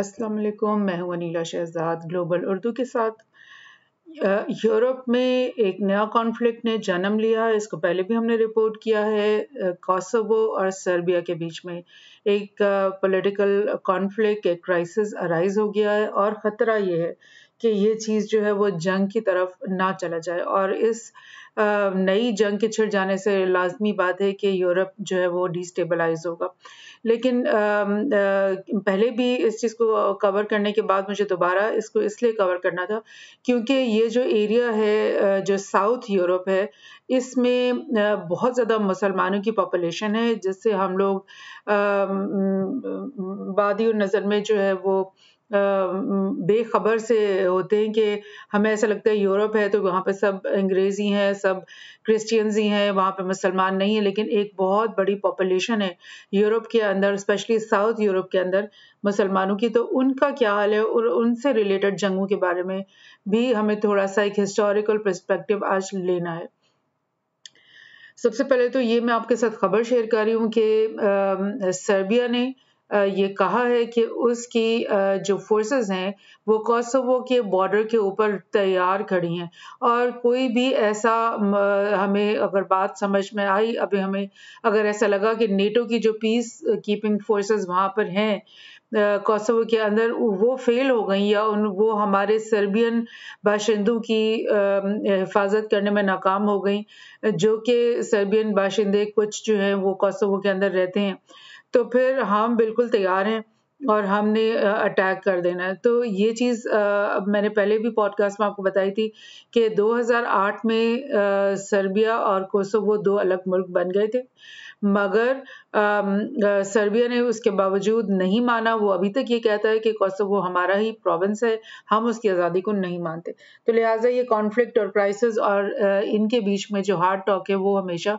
अस्सलाम वालेकुम मैं हूं अनीला शहजाद ग्लोबल उर्दू के साथ यूरोप में एक नया कॉन्फ्लिक्ट ने जन्म लिया है इसको पहले भी हमने रिपोर्ट किया है कॉसोवो और सर्बिया के बीच में एक पॉलिटिकल कॉन्फ्लिक्ट एक क्राइसिस अराइज हो गया है और ख़तरा ये है कि ये चीज़ जो है वो जंग की तरफ ना चला जाए और इस नई जंग के छिड़ जाने से लाजमी बात है कि यूरोप जो है वो डिस्टेबलाइज होगा लेकिन पहले भी इस चीज़ को कवर करने के बाद मुझे दोबारा इसको इसलिए कवर करना था क्योंकि ये जो एरिया है जो साउथ यूरोप है इसमें बहुत ज़्यादा मुसलमानों की पॉपुलेशन है जिससे हम लोग बादी नज़र में जो है वो बेखबर से होते हैं कि हमें ऐसा लगता है यूरोप है तो वहाँ पे सब अंग्रेज़ी हैं सब क्रिश्चियंस ही हैं वहाँ पे मुसलमान नहीं है लेकिन एक बहुत बड़ी पॉपुलेशन है यूरोप के अंदर स्पेशली साउथ यूरोप के अंदर मुसलमानों की तो उनका क्या हाल है और उनसे रिलेटेड जंगों के बारे में भी हमें थोड़ा सा एक हिस्टोरिकल परस्पेक्टिव आज लेना है सबसे पहले तो ये मैं आपके साथ खबर शेयर कर रही हूँ कि सर्बिया ने ये कहा है कि उसकी जो फोर्सेस हैं वो कॉसोवो के बॉर्डर के ऊपर तैयार खड़ी हैं और कोई भी ऐसा हमें अगर बात समझ में आई अभी हमें अगर ऐसा लगा कि नेटो की जो पीस कीपिंग फोर्सेस वहाँ पर हैं कॉसोवो के अंदर वो फेल हो गई या उन वो हमारे सर्बियन बाशिंदों की हिफाजत करने में नाकाम हो गई जो कि सर्बियन बाशिंदे कुछ जो हैं वो कॉसोवो के अंदर रहते हैं तो फिर हम बिल्कुल तैयार हैं और हमने अटैक कर देना है तो ये चीज़ मैंने पहले भी पॉडकास्ट में आपको बताई थी कि 2008 में सर्बिया और कोसोवो दो अलग मुल्क बन गए थे मगर आ, सर्बिया ने उसके बावजूद नहीं माना वो अभी तक ये कहता है कि कोसोवो हमारा ही प्रोविंस है हम उसकी आज़ादी को नहीं मानते तो लिहाजा ये कॉन्फ्लिक्ट और क्राइसिस और इनके बीच में जो हार्ड टॉक है वो हमेशा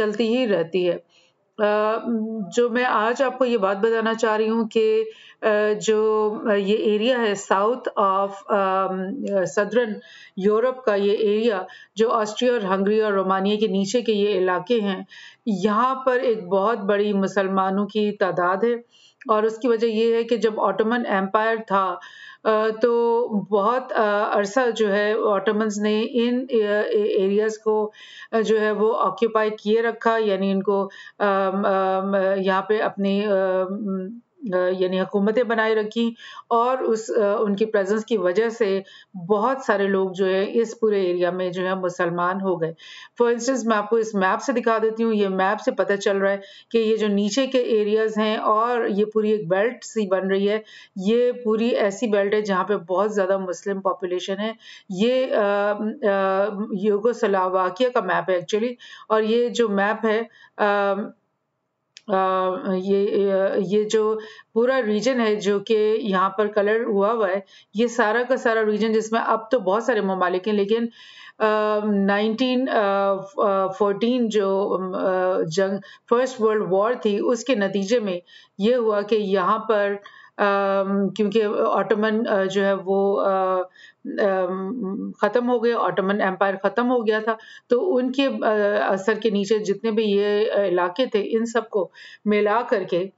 चलती ही रहती है जो मैं आज आपको ये बात बताना चाह रही हूँ कि जो ये एरिया है साउथ ऑफ सदरन यूरोप का ये एरिया जो ऑस्ट्रिया और हंगरी और रोमानिया के नीचे के ये इलाके हैं यहाँ पर एक बहुत बड़ी मुसलमानों की तादाद है और उसकी वजह ये है कि जब ऑटोमन एम्पायर था तो बहुत अरसा जो है ऑटोमन्स ने इन एरियाज़ को जो है वो ऑक्यूपाई किए रखा यानी इनको यहाँ पे अपनी यानी हुकूमतें बनाए रखी और उस उनकी प्रेजेंस की वजह से बहुत सारे लोग जो है इस पूरे एरिया में जो है मुसलमान हो गए फॉर इंस्टेंस मैं आपको इस मैप से दिखा देती हूँ ये मैप से पता चल रहा है कि ये जो नीचे के एरियाज हैं और ये पूरी एक बेल्ट सी बन रही है ये पूरी ऐसी बेल्ट है जहाँ पे बहुत ज़्यादा मुस्लिम पॉपुलेशन है ये योगो सलावाकिया का मैप है एक्चुअली और ये जो मैप है आ, ये ये जो पूरा रीजन है जो कि यहाँ पर कलर हुआ हुआ है ये सारा का सारा रीजन जिसमें अब तो बहुत सारे ममालिक हैं लेकिन नाइनटीन फोर्टीन जो जंग फर्स्ट वर्ल्ड वॉर थी उसके नतीजे में ये हुआ कि यहाँ पर क्योंकि ऑटोमन जो है वो ख़त्म हो गए ऑटोमन एम्पायर ख़त्म हो गया था तो उनके असर के नीचे जितने भी ये इलाके थे इन सबको मिला करके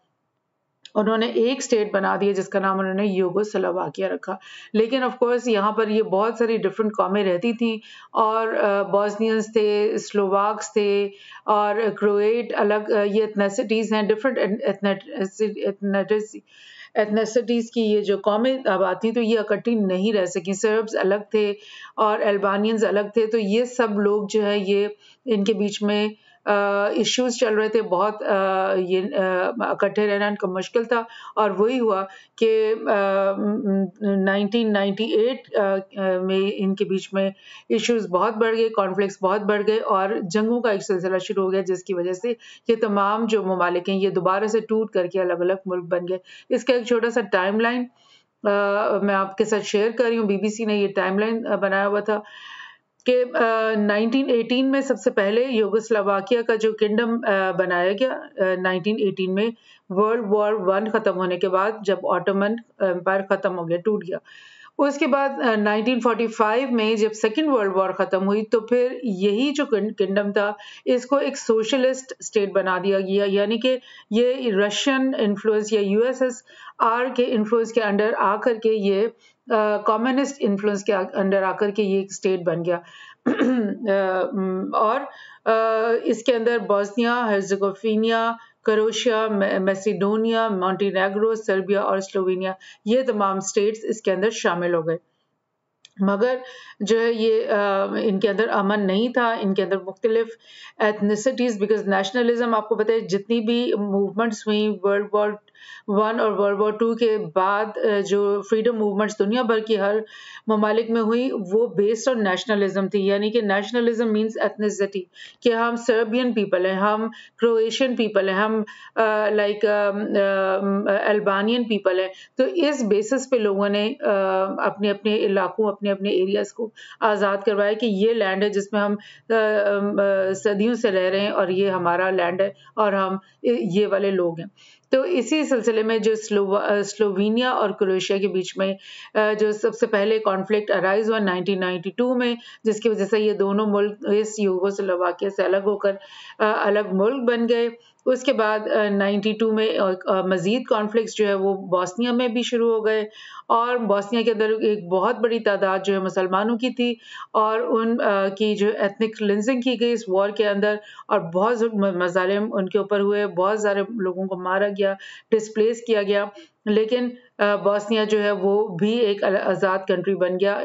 उन्होंने एक स्टेट बना दिया जिसका नाम उन्होंने योगो योगोस्लोवाकिया रखा लेकिन ऑफ कोर्स यहाँ पर ये बहुत सारी डिफरेंट कॉमें रहती थी और बॉस्नियंस थे स्लोवाक्स थे और क्रोएट अलग ये एथनेसिटीज़ हैं डिफरेंट एथनेटिस एथनेसिटीज़ की ये जो कौमें आबाद थी तो ये इकट्ठी नहीं रह सकी सर्ब्स अलग थे और अल्बानियंस अलग थे तो ये सब लोग जो है ये इनके बीच में इश्यूज चल रहे थे बहुत ये इकट्ठे रहना इनका मुश्किल था और वही हुआ कि 1998 में इनके बीच में इश्यूज बहुत बढ़ गए कॉन्फ्लिक्स बहुत बढ़ गए और जंगों का एक सिलसिला शुरू हो गया जिसकी वजह से ये तमाम जो ममालिक हैं ये दोबारा से टूट करके अलग अलग मुल्क बन गए इसका एक छोटा सा टाइम लाइन मैं आपके साथ शेयर कर रही हूँ बीबीसी ने ये टाइमलाइन बनाया हुआ था कि uh, 1918 में सबसे पहले योगस्लोवाकिया का जो किंगडम बनाया गया uh, 1918 में वर्ल्ड वॉर वन ख़त्म होने के बाद जब ऑटोमन एम्पायर ख़त्म हो गया टूट गया उसके बाद 1945 में जब सेकेंड वर्ल्ड वॉर ख़त्म हुई तो फिर यही जो किंगडम था इसको एक सोशलिस्ट स्टेट बना दिया गया यानी कि ये रशियन इन्फ्लुएंस या यूएसएसआर के इन्फ्लुएंस के अंडर आकर के ये कम्युनिस्ट uh, इन्फ्लुएंस के अंडर आकर के ये एक स्टेट बन गया और इसके अंदर Bosnia Herzegovina Croatia Macedonia Montenegro Serbia और स्लोवेनिया ये तमाम स्टेट्स इसके अंदर शामिल हो गए मगर जो है ये आ, इनके अंदर अमन नहीं था इनके अंदर मुख्तलिफ एथनिसिटीज़ बिकॉज नेशनलिज्म आपको पता है जितनी भी मूवमेंट्स हुई वर्ल्ड वॉर वन और वर्ल्ड वॉर टू के बाद जो फ्रीडम मूवमेंट्स दुनिया भर की हर ममालिक में हुई वो बेस्ड ऑन नेशनलिज्म थी यानी कि नेशनलिज्म मींस एथनिसिटी कि हम सर्बियन पीपल हैं हम क्रोएशियन पीपल हैं हम लाइक अल्बानियन पीपल हैं तो इस बेसिस पे लोगों ने अपने अपने इलाकों अपने अपने एरियाज़ को आज़ाद करवाया कि ये लैंड है जिसमें हम सदियों से रह रहे हैं और ये हमारा लैंड है और हम ये वाले लोग हैं तो इसी सिलसिले में जो स्लोवेनिया और क्रोएशिया के बीच में जो सबसे पहले कॉन्फ्लिक्ट अराइज हुआ 1992 में जिसकी वजह से ये दोनों मुल्क इस यूगोस्लोवाकिया से अलग होकर अलग मुल्क बन गए उसके बाद 92 में मज़ीद कॉन्फ्लिक्स जो है वो बॉस्निया में भी शुरू हो गए और बॉस्निया के अंदर एक बहुत बड़ी तादाद जो है मुसलमानों की थी और उन की जो एथनिक क्लिनजिंग की गई इस वॉर के अंदर और बहुत मजालिम उनके ऊपर हुए बहुत सारे लोगों को मारा गया डिसप्लेस किया गया लेकिन बॉस्निया जो है वो भी एक आज़ाद कंट्री बन गया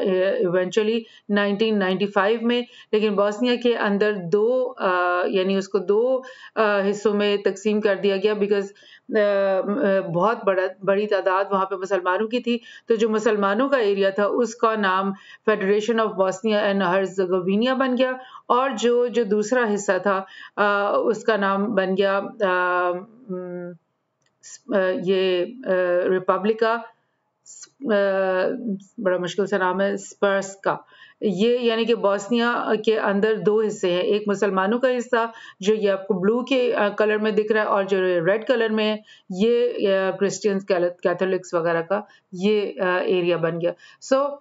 इवेंचुअली 1995 में लेकिन बॉस्निया के अंदर दो यानी उसको दो हिस्सों में तकसीम कर दिया गया बिकॉज बहुत बड़ा बड़ी तादाद वहाँ पे मुसलमानों की थी तो जो मुसलमानों का एरिया था उसका नाम federation of Bosnia and Herzegovina बन गया और जो जो दूसरा हिस्सा था उसका नाम बन गया ये रिपब्लिका बड़ा मुश्किल से नाम है स्पर्स का ये यानी कि बॉस्निया के अंदर दो हिस्से हैं एक मुसलमानों का हिस्सा जो ये आपको ब्लू के कलर में दिख रहा है और जो रेड कलर में है ये क्रिश्चियंस कैथोलिक्स वगैरह का ये एरिया बन गया सो so,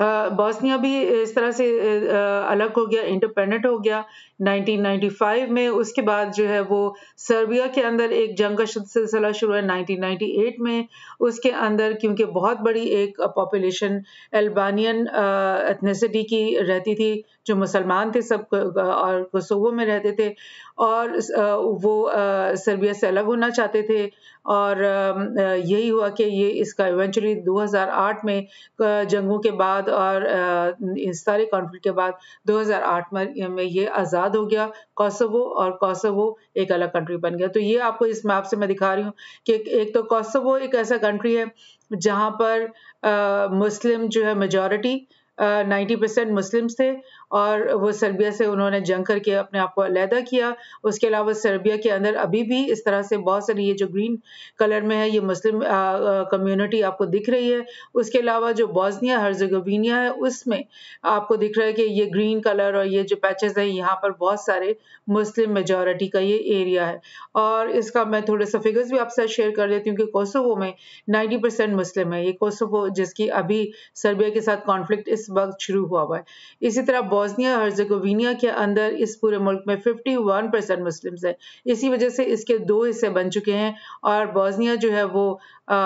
बॉस्निया भी इस तरह से अलग हो गया इंडिपेंडेंट हो गया 1995 में उसके बाद जो है वो सर्बिया के अंदर एक जंग का सिलसिला शुरू है 1998 में उसके अंदर क्योंकि बहुत बड़ी एक पॉपुलेशन अल्बानियन एथनेसिटी की रहती थी जो मुसलमान थे सब और कोसोवो में रहते थे और वो सर्बिया से अलग होना चाहते थे और यही हुआ कि ये इसका इवेंचुअली 2008 में जंगों के बाद और इस सारे कॉन्फ्लिक्ट के बाद 2008 में ये आज़ाद आज़ाद हो गया कॉसोवो और कॉसोवो एक अलग कंट्री बन गया तो ये आपको इस मैप से मैं दिखा रही हूँ कि एक तो कॉसोवो एक ऐसा कंट्री है जहाँ पर मुस्लिम जो है मेजोरिटी नाइन्टी परसेंट मुस्लिम्स थे और वो सर्बिया से उन्होंने जंग करके अपने आप को अलहदा किया उसके अलावा सर्बिया के अंदर अभी भी इस तरह से बहुत सारी ये जो ग्रीन कलर में है ये मुस्लिम कम्युनिटी आपको दिख रही है उसके अलावा जो बॉजनिया हर्जगोविनिया है उसमें आपको दिख रहा है कि ये ग्रीन कलर और ये जो पैचेस हैं यहाँ पर बहुत सारे मुस्लिम मेजॉरिटी का ये एरिया है और इसका मैं थोड़े सा फिगर्स भी आपके साथ शेयर कर देती हूँ कि कोसोवो में नाइन्टी परसेंट मुस्लिम है ये कोसोवो जिसकी अभी सर्बिया के साथ कॉन्फ्लिक्ट इस वक्त शुरू हुआ हुआ है इसी तरह बोस्निया जगोविनिया के अंदर इस पूरे मुल्क में 51 परसेंट मुस्लिम हैं इसी वजह से इसके दो हिस्से बन चुके हैं और बोस्निया जो है वो आ,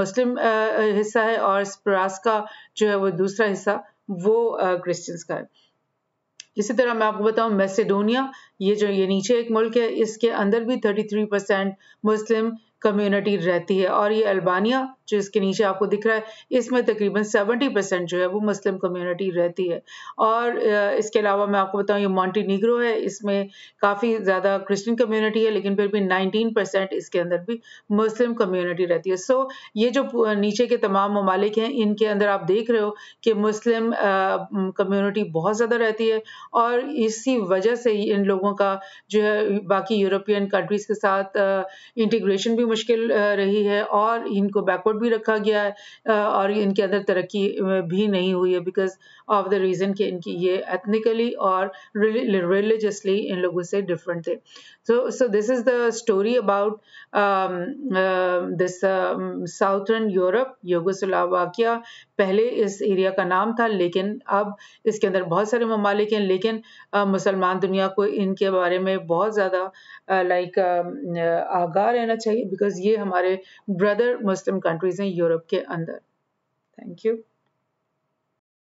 मुस्लिम आ, हिस्सा है और स्प्रास्का जो है वो दूसरा हिस्सा वो क्रिश्चियंस का है इसी तरह मैं आपको बताऊं मैसेडोनिया ये जो ये नीचे एक मुल्क है इसके अंदर भी 33 परसेंट मुस्लिम कम्युनिटी रहती है और ये अल्बानिया जो इसके नीचे आपको दिख रहा है इसमें तकरीबन 70 परसेंट जो है वो मुस्लिम कम्युनिटी रहती है और इसके अलावा मैं आपको बताऊँ ये मॉन्टी निग्रो है इसमें काफ़ी ज़्यादा क्रिश्चियन कम्युनिटी है लेकिन फिर भी 19 परसेंट इसके अंदर भी मुस्लिम कम्युनिटी रहती है सो ये जो नीचे के तमाम ममालिक हैं इनके अंदर आप देख रहे हो कि मुस्लिम कम्यूनिटी बहुत ज़्यादा रहती है और इसी वजह से इन लोगों का जो है बाकी यूरोपियन कंट्रीज़ के साथ इंटीग्रेशन भी मुश्किल रही है और इनको बैकवर्ड बोर्ड भी रखा गया है और इनके अंदर तरक्की भी नहीं हुई है बिकॉज ऑफ द रीज़न कि इनकी ये एथनिकली और रिलीजसली इन लोगों से डिफरेंट थे so so this is the story about this southern Europe um, southern पहले इस एरिया का नाम था लेकिन अब इसके अंदर बहुत सारे ममालिक हैं लेकिन मुसलमान दुनिया को इनके बारे में बहुत ज़्यादा लाइक um, आगाह रहना चाहिए बिकॉज ये हमारे ब्रदर मुस्लिम कंट्री कंट्रीज़ हैं यूरोप के अंदर थैंक यू